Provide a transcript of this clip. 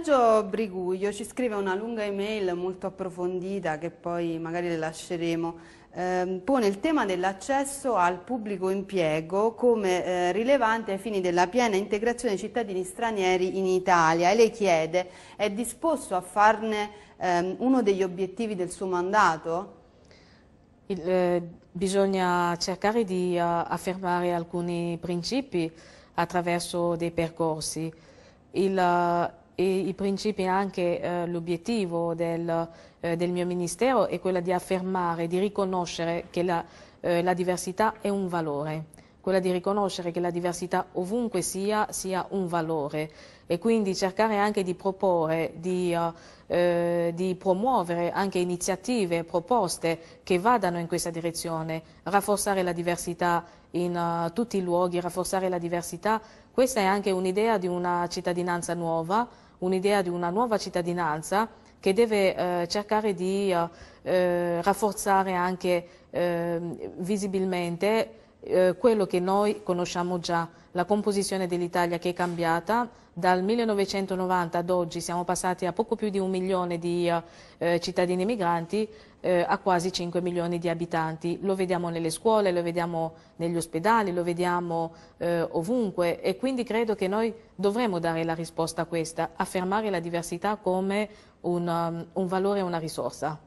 Sergio Briguglio ci scrive una lunga email molto approfondita che poi magari le lasceremo. Ehm, pone il tema dell'accesso al pubblico impiego come eh, rilevante ai fini della piena integrazione dei cittadini stranieri in Italia e le chiede è disposto a farne eh, uno degli obiettivi del suo mandato? Il, eh, bisogna cercare di uh, affermare alcuni principi attraverso dei percorsi. Il, uh, e i principi e anche eh, l'obiettivo del, eh, del, mio Ministero è quello di affermare, di riconoscere che la, eh, la diversità è un valore, quella di riconoscere che la diversità ovunque sia sia un valore e quindi cercare anche di proporre, di, eh, eh di, promuovere anche iniziative, proposte che vadano in questa direzione, rafforzare la diversità in uh, tutti i luoghi, rafforzare la diversità. Questa è anche un'idea di una cittadinanza nuova un'idea di una nuova cittadinanza che deve eh, cercare di eh, eh rafforzare anche ehm, visibilmente eh, quello che noi conosciamo già, la composizione dell'Italia che è cambiata, dal 1990 ad oggi siamo passati a poco più di un milione di eh, eh cittadini migranti eh, a quasi 5 milioni di abitanti. Lo vediamo nelle scuole, lo vediamo negli ospedali, lo vediamo eh, ovunque e quindi credo che noi dovremmo dare la risposta a questa, affermare la diversità come un, um, un valore e una risorsa.